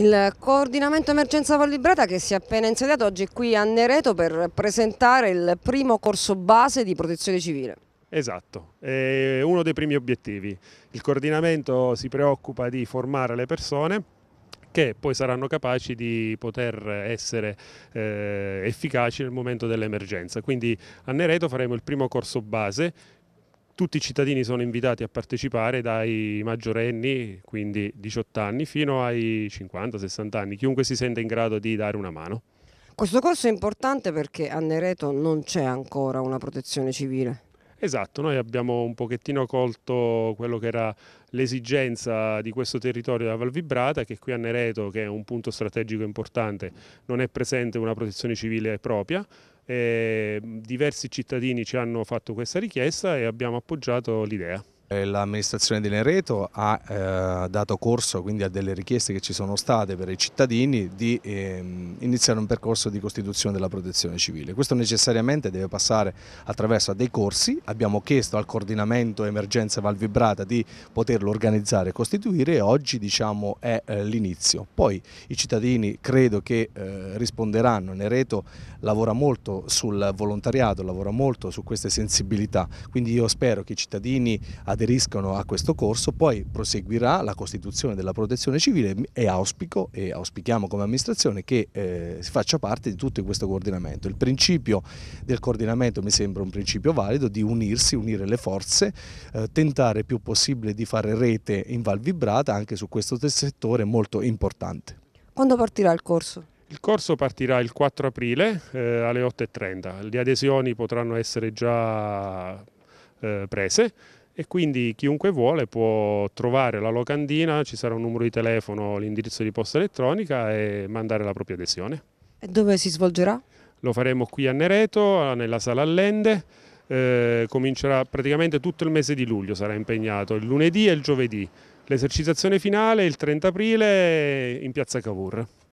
Il coordinamento emergenza Vallibrata che si è appena insediato oggi è qui a Nereto per presentare il primo corso base di protezione civile. Esatto, è uno dei primi obiettivi. Il coordinamento si preoccupa di formare le persone che poi saranno capaci di poter essere eh, efficaci nel momento dell'emergenza. Quindi a Nereto faremo il primo corso base tutti i cittadini sono invitati a partecipare dai maggiorenni, quindi 18 anni, fino ai 50-60 anni, chiunque si sente in grado di dare una mano. Questo corso è importante perché a Nereto non c'è ancora una protezione civile. Esatto, noi abbiamo un pochettino colto quello che era l'esigenza di questo territorio della Val Vibrata, che qui a Nereto, che è un punto strategico importante, non è presente una protezione civile propria, eh, diversi cittadini ci hanno fatto questa richiesta e abbiamo appoggiato l'idea. Eh, l'amministrazione di Nereto ha eh, dato corso quindi a delle richieste che ci sono state per i cittadini di eh, iniziare un percorso di costituzione della protezione civile. Questo necessariamente deve passare attraverso dei corsi, abbiamo chiesto al coordinamento emergenza Valvibrata di poterlo organizzare e costituire e oggi diciamo, è eh, l'inizio. Poi i cittadini credo che eh, risponderanno, Nereto lavora molto sul volontariato, lavora molto su queste sensibilità, quindi io spero che i cittadini a aderiscono a questo corso, poi proseguirà la costituzione della protezione civile e auspico e auspichiamo come amministrazione che eh, si faccia parte di tutto questo coordinamento. Il principio del coordinamento mi sembra un principio valido di unirsi, unire le forze, eh, tentare più possibile di fare rete in Val Vibrata anche su questo settore molto importante. Quando partirà il corso? Il corso partirà il 4 aprile eh, alle 8.30, le adesioni potranno essere già eh, prese e quindi chiunque vuole può trovare la locandina, ci sarà un numero di telefono, l'indirizzo di posta elettronica e mandare la propria adesione. E dove si svolgerà? Lo faremo qui a Nereto, nella sala Allende, eh, comincerà praticamente tutto il mese di luglio, sarà impegnato il lunedì e il giovedì. L'esercitazione finale il 30 aprile in piazza Cavour.